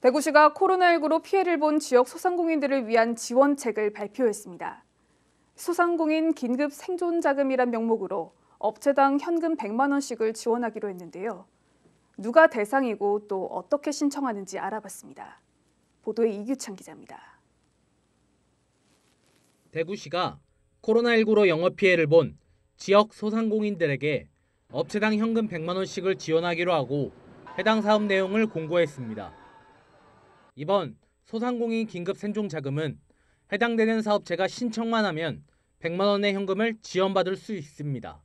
대구시가 코로나19로 피해를 본 지역 소상공인들을 위한 지원책을 발표했습니다. 소상공인 긴급 생존 자금이란 명목으로 업체당 현금 100만 원씩을 지원하기로 했는데요. 누가 대상이고 또 어떻게 신청하는지 알아봤습니다. 보도에 이규창 기자입니다. 대구시가 코로나19로 영업 피해를 본 지역 소상공인들에게 업체당 현금 100만 원씩을 지원하기로 하고 해당 사업 내용을 공고했습니다. 이번 소상공인 긴급 생존 자금은 해당되는 사업체가 신청만 하면 100만 원의 현금을 지원받을 수 있습니다.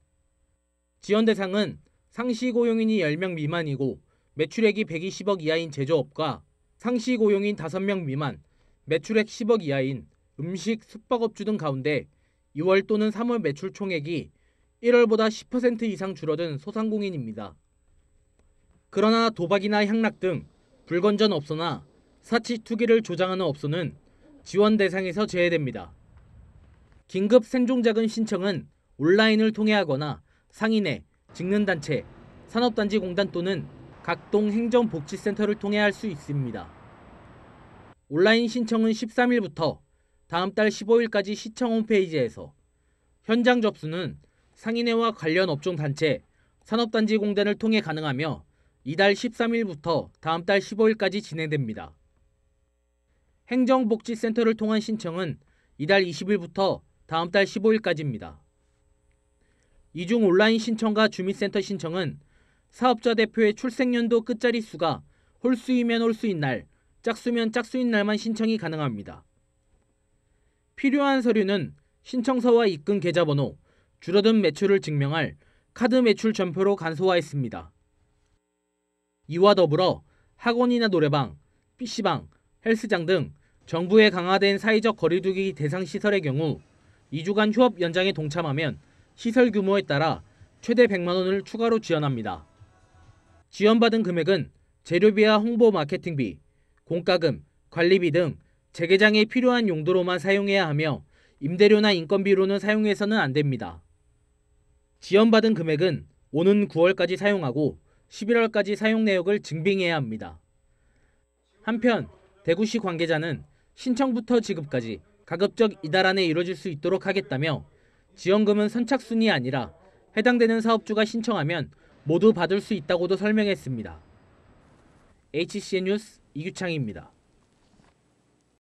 지원 대상은 상시 고용인이 10명 미만이고 매출액이 120억 이하인 제조업과 상시 고용인 5명 미만, 매출액 10억 이하인 음식, 숙박업주 등 가운데 2월 또는 3월 매출 총액이 1월보다 10% 이상 줄어든 소상공인입니다. 그러나 도박이나 향락 등 불건전 업소나 사치 투기를 조장하는 업소는 지원 대상에서 제외됩니다. 긴급 생존자금 신청은 온라인을 통해 하거나 상인회, 직능단체, 산업단지공단 또는 각동 행정복지센터를 통해 할 수 있습니다. 온라인 신청은 13일부터 다음 달 15일까지 시청 홈페이지에서 현장 접수는 상인회와 관련 업종단체, 산업단지공단을 통해 가능하며 이달 13일부터 다음 달 15일까지 진행됩니다. 행정복지센터를 통한 신청은 이달 20일부터 다음 달 15일까지입니다. 이중 온라인 신청과 주민센터 신청은 사업자 대표의 출생연도 끝자리 수가 홀수이면 홀수인 날, 짝수면 짝수인 날만 신청이 가능합니다. 필요한 서류는 신청서와 입금 계좌번호, 줄어든 매출을 증명할 카드 매출 전표로 간소화했습니다. 이와 더불어 학원이나 노래방, PC방, 헬스장 등 정부의 강화된 사회적 거리두기 대상 시설의 경우 2주간 휴업 연장에 동참하면 시설 규모에 따라 최대 100만 원을 추가로 지원합니다. 지원받은 금액은 재료비와 홍보 마케팅비, 공과금, 관리비 등 재개장에 필요한 용도로만 사용해야 하며 임대료나 인건비로는 사용해서는 안 됩니다. 지원받은 금액은 오는 9월까지 사용하고 11월까지 사용 내역을 증빙해야 합니다. 한편 대구시 관계자는 신청부터 지급까지 가급적 이달 안에 이뤄질 수 있도록 하겠다며 지원금은 선착순이 아니라 해당되는 사업주가 신청하면 모두 받을 수 있다고도 설명했습니다. HCN 뉴스 이규창입니다.